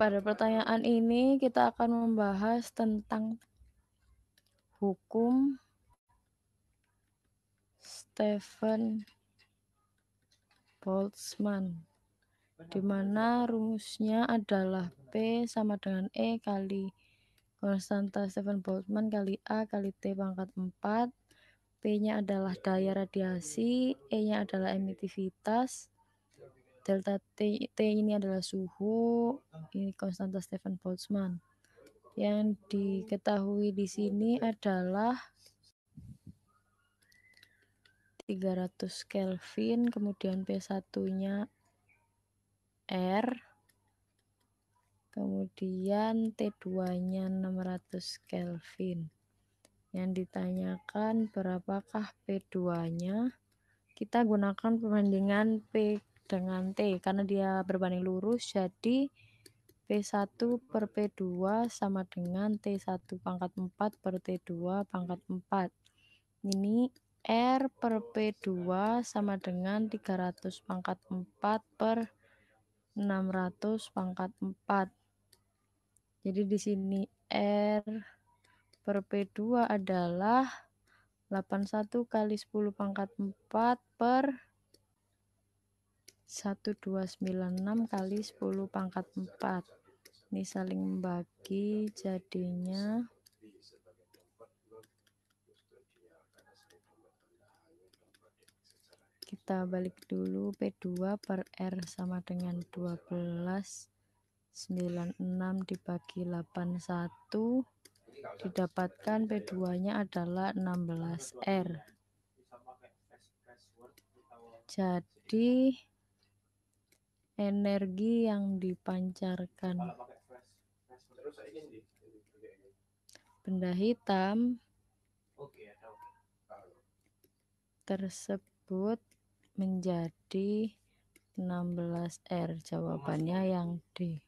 Pada pertanyaan ini kita akan membahas tentang hukum Stephen Boltzmann di mana rumusnya adalah P sama dengan E kali konstanta Stephen Boltzmann kali A kali T pangkat 4 P-nya adalah daya radiasi, E-nya adalah emitivitas, Delta T, T ini adalah suhu, ini konstanta Stefan Boltzmann. Yang diketahui di sini adalah 300 Kelvin, kemudian P1-nya R, kemudian T2-nya 600 Kelvin. Yang ditanyakan berapakah P2-nya? Kita gunakan perbandingan P dengan T karena dia berbanding lurus jadi P1 per P2 sama dengan T1 pangkat 4 per T2 pangkat 4 ini R per P2 sama dengan 300 pangkat 4 per 600 pangkat 4 jadi di sini R per P2 adalah 81 kali 10 pangkat 4 per 1296 kali 10 pangkat 4 ini saling membagi jadinya 12. balik dulu P2 per R sama dengan 12 96 dibagi 81 didapatkan P2 nya adalah 16 R jadi energi yang dipancarkan. Benda hitam tersebut menjadi 16R jawabannya yang D.